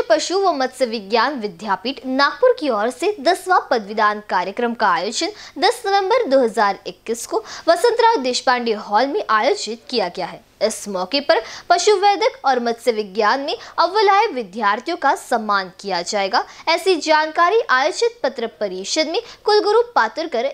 राष्ट्रीय पशु व मत्स्य विज्ञान विद्यापीठ नागपुर की ओर से दसवां पदवीदान कार्यक्रम का आयोजन 10 नवंबर 2021 को वसंतराव देशपांडे हॉल में आयोजित किया गया है इस मौके पर पशु वैदक और मत्स्य विज्ञान में अव्वल आए विद्यार्थियों का सम्मान किया जाएगा ऐसी जानकारी आयोजित पत्र परिषद में कुलगुरु पातुरकर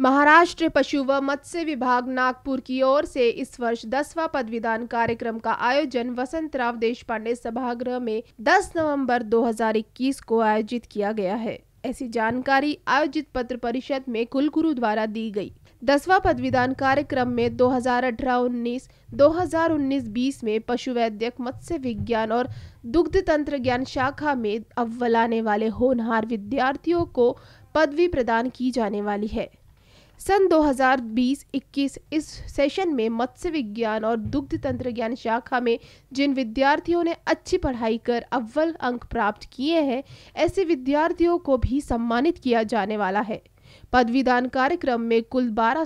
महाराष्ट्र पशु व मत्स्य विभाग नागपुर की ओर से इस वर्ष दसवा पदवीदान कार्यक्रम का आयोजन वसंत राव देशपांडे सभागृह में 10 नवंबर 2021 को आयोजित किया गया है ऐसी जानकारी आयोजित पत्र परिषद में कुलगुरु द्वारा दी गई दसवा पदवीदान कार्यक्रम में 2018-19, 2019-20 में पशु वैद्यक मत्स्य विज्ञान और दुग्ध तंत्र ज्ञान शाखा में अव्वल आने वाले होनहार विद्यार्थियों को पदवी प्रदान की जाने वाली है सन 2020-21 इस सेशन में मत्स्य विज्ञान और दुग्ध तंत्र ज्ञान शाखा में जिन विद्यार्थियों ने अच्छी पढ़ाई कर अव्वल अंक प्राप्त किए हैं ऐसे विद्यार्थियों को भी सम्मानित किया जाने वाला है पदवीदान कार्यक्रम में कुल बारह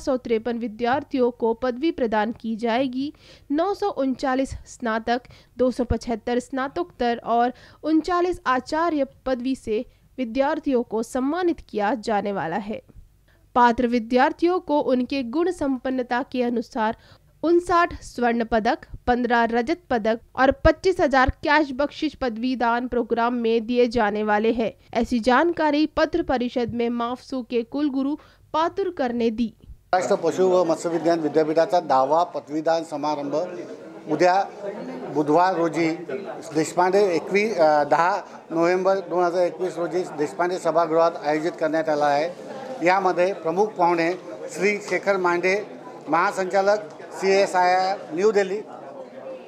विद्यार्थियों को पदवी प्रदान की जाएगी नौ स्नातक पचहत्तर स्नातकोत्तर और उनचालीस आचार्य पदवी से विद्यार्थियों को सम्मानित किया जाने वाला है पात्र विद्यार्थियों को उनके गुण संपन्नता के अनुसार उनसाठ स्वर्ण पदक पंद्रह रजत पदक और पच्चीस हजार कैश बख्शिश पदवीदान प्रोग्राम में दिए जाने वाले हैं ऐसी जानकारी पत्र परिषद में माफसू के कुलगुरु पातुरकर ने दी महाराष्ट्र पशु व मत्स्य मत्स्यविज्ञान विद्यापीठाचा दावा पदवीदान समारंभ उद्या बुधवार रोजी देशपांडे एकवीस दहा नोव्हेंबर दोन हजार एकवीस रोजी देशपांडे सभागृहात आयोजित करण्यात आला आहे यामध्ये प्रमुख पाहुणे श्री शेखर मांडे महासंचालक C S I R New Delhi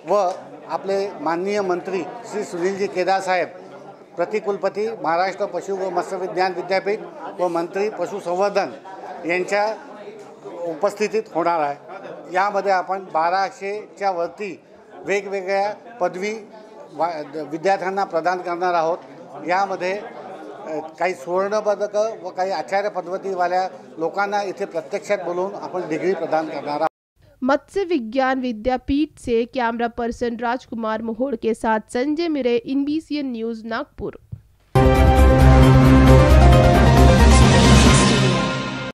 व आपले माननीय मंत्री श्री सुनीलजी केदारसाहेब प्रतिकुलपती महाराष्ट्र पशु व मत्स्यविज्ञान विद्यापीठ व मंत्री पशुसंवर्धन यांच्या उपस्थितीत होणार आहे यामध्ये आपण बाराशेच्या वरती वेगवेगळ्या पदवी वा विद्यार्थ्यांना प्रदान करणार आहोत यामध्ये सुवर्ण पदक व का आचार्य पदवीवाल्या लोकान इथे प्रत्यक्ष बोलवून अपन डिग्री प्रदान करना मत्स्य विज्ञान विद्यापीठ से कैमरा पर्सन राजकुमार मोहोड़ के साथ संजय मिरे इन न्यूज़ नागपुर